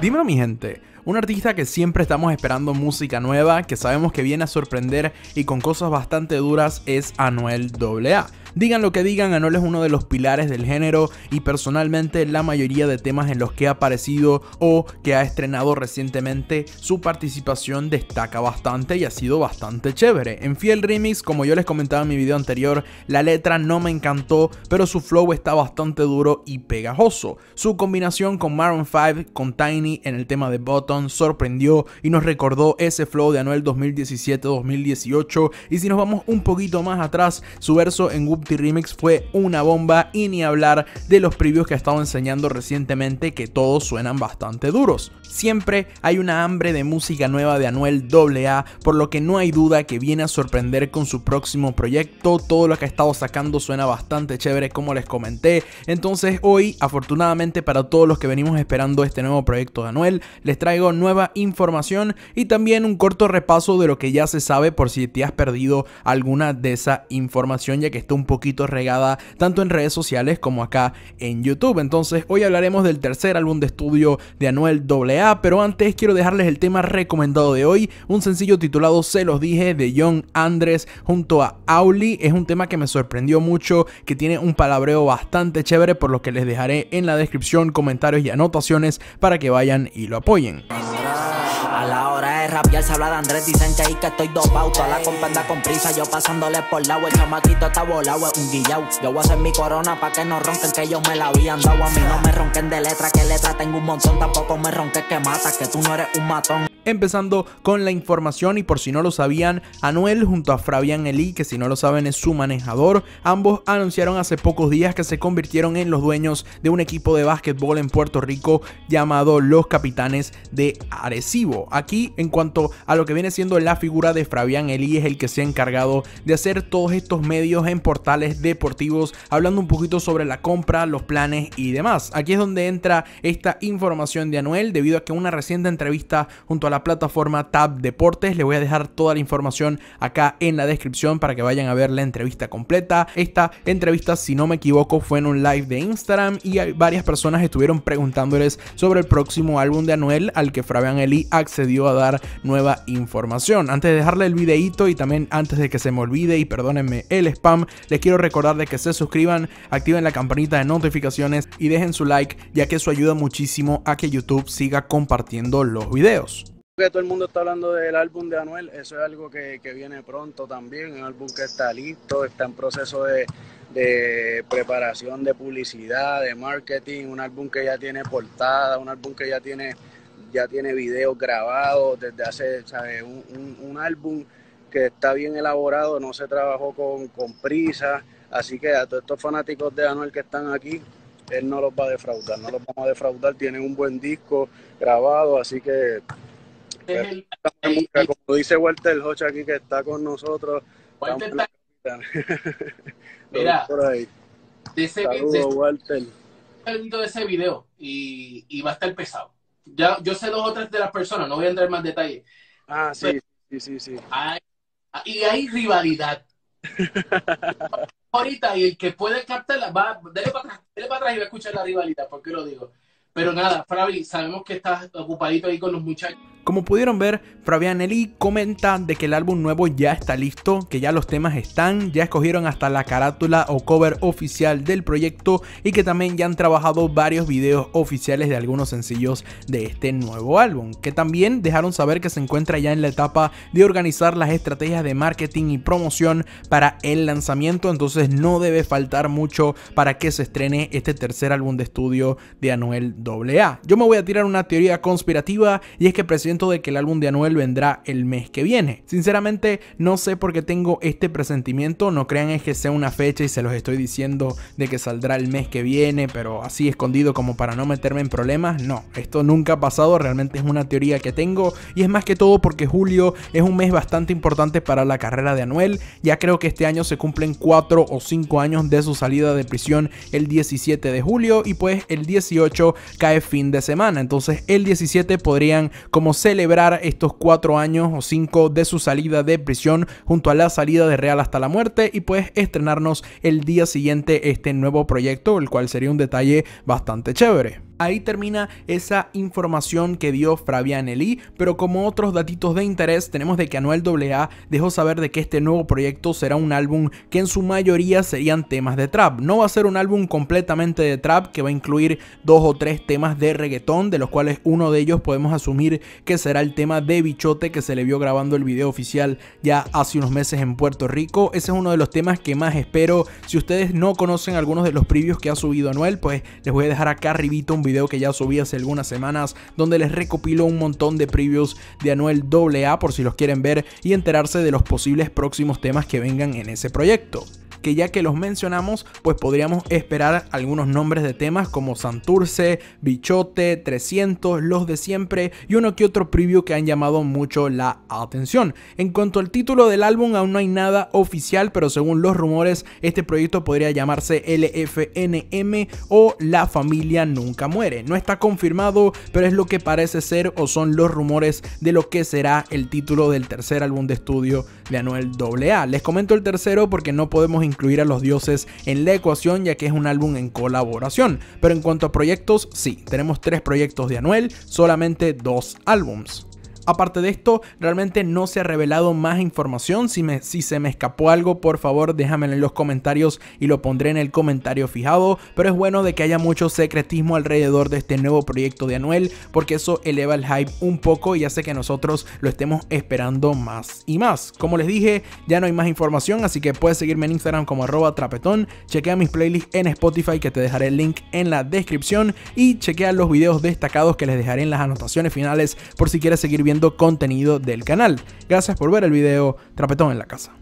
Dímelo mi gente, un artista que siempre estamos esperando música nueva, que sabemos que viene a sorprender y con cosas bastante duras es Anuel AA. Digan lo que digan, Anuel es uno de los pilares del género y personalmente la mayoría de temas en los que ha aparecido o que ha estrenado recientemente, su participación destaca bastante y ha sido bastante chévere. En Fiel Remix, como yo les comentaba en mi video anterior, la letra no me encantó, pero su flow está bastante duro y pegajoso. Su combinación con Maroon 5, con Tiny en el tema de Button, sorprendió y nos recordó ese flow de Anuel 2017-2018. Y si nos vamos un poquito más atrás, su verso en google Remix fue una bomba y ni hablar de los previos que ha estado enseñando recientemente que todos suenan bastante duros. Siempre hay una hambre de música nueva de Anuel AA, por lo que no hay duda que viene a sorprender con su próximo proyecto, todo lo que ha estado sacando suena bastante chévere como les comenté, entonces hoy afortunadamente para todos los que venimos esperando este nuevo proyecto de Anuel, les traigo nueva información y también un corto repaso de lo que ya se sabe por si te has perdido alguna de esa información ya que está un poquito regada tanto en redes sociales como acá en YouTube. Entonces hoy hablaremos del tercer álbum de estudio de Anuel AA, pero antes quiero dejarles el tema recomendado de hoy, un sencillo titulado Se los dije de John Andres junto a Auli. Es un tema que me sorprendió mucho, que tiene un palabreo bastante chévere, por lo que les dejaré en la descripción comentarios y anotaciones para que vayan y lo apoyen. A la hora rapear se habla de Andrés, dicen que ahí que estoy dopado. Toda la compenda con prisa, yo pasándole por la El chamaquito está volado, es un guillao. Yo voy a hacer mi corona pa' que no ronquen, que ellos me la habían dado. A mí no me ronquen de letra, que letra tengo un montón. Tampoco me ronques que mata que tú no eres un matón empezando con la información y por si no lo sabían, Anuel junto a Fabián Eli, que si no lo saben es su manejador, ambos anunciaron hace pocos días que se convirtieron en los dueños de un equipo de básquetbol en Puerto Rico llamado Los Capitanes de Arecibo. Aquí en cuanto a lo que viene siendo la figura de Fabián Eli es el que se ha encargado de hacer todos estos medios en portales deportivos hablando un poquito sobre la compra, los planes y demás. Aquí es donde entra esta información de Anuel debido a que una reciente entrevista junto a la plataforma Tab Deportes. Le voy a dejar toda la información acá en la descripción para que vayan a ver la entrevista completa. Esta entrevista, si no me equivoco, fue en un live de Instagram y varias personas estuvieron preguntándoles sobre el próximo álbum de Anuel al que Fabián Eli accedió a dar nueva información. Antes de dejarle el videito y también antes de que se me olvide y perdónenme el spam, les quiero recordar de que se suscriban, activen la campanita de notificaciones y dejen su like ya que eso ayuda muchísimo a que YouTube siga compartiendo los videos que todo el mundo está hablando del álbum de Anuel, eso es algo que, viene pronto también, un álbum que está listo, está en proceso de, preparación de publicidad, de marketing, un álbum que ya tiene portada, un álbum que ya tiene, ya tiene videos grabados desde hace, Un, álbum que está bien elaborado, no se trabajó con, con prisa, así que a todos estos fanáticos de Anuel que están aquí, él no los va a defraudar, no los vamos a defraudar, tiene un buen disco grabado, así que como dice Walter Hocha aquí que está con nosotros. De ese, video y, va a estar pesado. Ya, yo sé dos o tres de las personas, no voy a entrar en más detalles. Ah, sí, sí, sí, sí. y hay rivalidad. Ahorita, y el que puede captarla, va, para atrás, dele para atrás y va a escuchar la rivalidad, porque lo digo. Pero nada, Fabi, sabemos que estás ocupadito ahí con los muchachos. Como pudieron ver, Eli comenta de que el álbum nuevo ya está listo, que ya los temas están, ya escogieron hasta la carátula o cover oficial del proyecto y que también ya han trabajado varios videos oficiales de algunos sencillos de este nuevo álbum, que también dejaron saber que se encuentra ya en la etapa de organizar las estrategias de marketing y promoción para el lanzamiento, entonces no debe faltar mucho para que se estrene este tercer álbum de estudio de Anuel a. Yo me voy a tirar una teoría conspirativa y es que presiento de que el álbum de Anuel vendrá el mes que viene. Sinceramente no sé por qué tengo este presentimiento, no crean es que sea una fecha y se los estoy diciendo de que saldrá el mes que viene, pero así escondido como para no meterme en problemas, no, esto nunca ha pasado, realmente es una teoría que tengo y es más que todo porque julio es un mes bastante importante para la carrera de Anuel, ya creo que este año se cumplen 4 o 5 años de su salida de prisión el 17 de julio y pues el 18 cae fin de semana. Entonces el 17 podrían como celebrar estos cuatro años o cinco de su salida de prisión junto a la salida de Real hasta la muerte y pues estrenarnos el día siguiente este nuevo proyecto, el cual sería un detalle bastante chévere. Ahí termina esa información que dio eli pero como otros datitos de interés tenemos de que Anuel AA dejó saber de que este nuevo proyecto será un álbum que en su mayoría serían temas de trap. No va a ser un álbum completamente de trap que va a incluir dos o tres temas de reggaetón, de los cuales uno de ellos podemos asumir que será el tema de Bichote que se le vio grabando el video oficial ya hace unos meses en Puerto Rico. Ese es uno de los temas que más espero. Si ustedes no conocen algunos de los previos que ha subido Anuel, pues les voy a dejar acá arribito un video video que ya subí hace algunas semanas donde les recopiló un montón de previews de Anuel AA por si los quieren ver y enterarse de los posibles próximos temas que vengan en ese proyecto que ya que los mencionamos, pues podríamos esperar algunos nombres de temas como Santurce, Bichote, 300, los de siempre y uno que otro preview que han llamado mucho la atención. En cuanto al título del álbum, aún no hay nada oficial, pero según los rumores, este proyecto podría llamarse LFNM o La familia nunca muere. No está confirmado, pero es lo que parece ser o son los rumores de lo que será el título del tercer álbum de estudio de Anuel AA. Les comento el tercero porque no podemos incluir a los dioses en la ecuación ya que es un álbum en colaboración, pero en cuanto a proyectos, sí, tenemos tres proyectos de Anuel, solamente dos álbums. Aparte de esto, realmente no se ha revelado más información. Si, si se me escapó algo, por favor déjamelo en los comentarios y lo pondré en el comentario fijado. Pero es bueno de que haya mucho secretismo alrededor de este nuevo proyecto de Anuel, porque eso eleva el hype un poco y hace que nosotros lo estemos esperando más y más. Como les dije, ya no hay más información, así que puedes seguirme en Instagram como arroba trapetón. Chequea mis playlists en Spotify que te dejaré el link en la descripción y chequea los videos destacados que les dejaré en las anotaciones finales por si quieres seguir viendo contenido del canal. Gracias por ver el video Trapetón en la casa.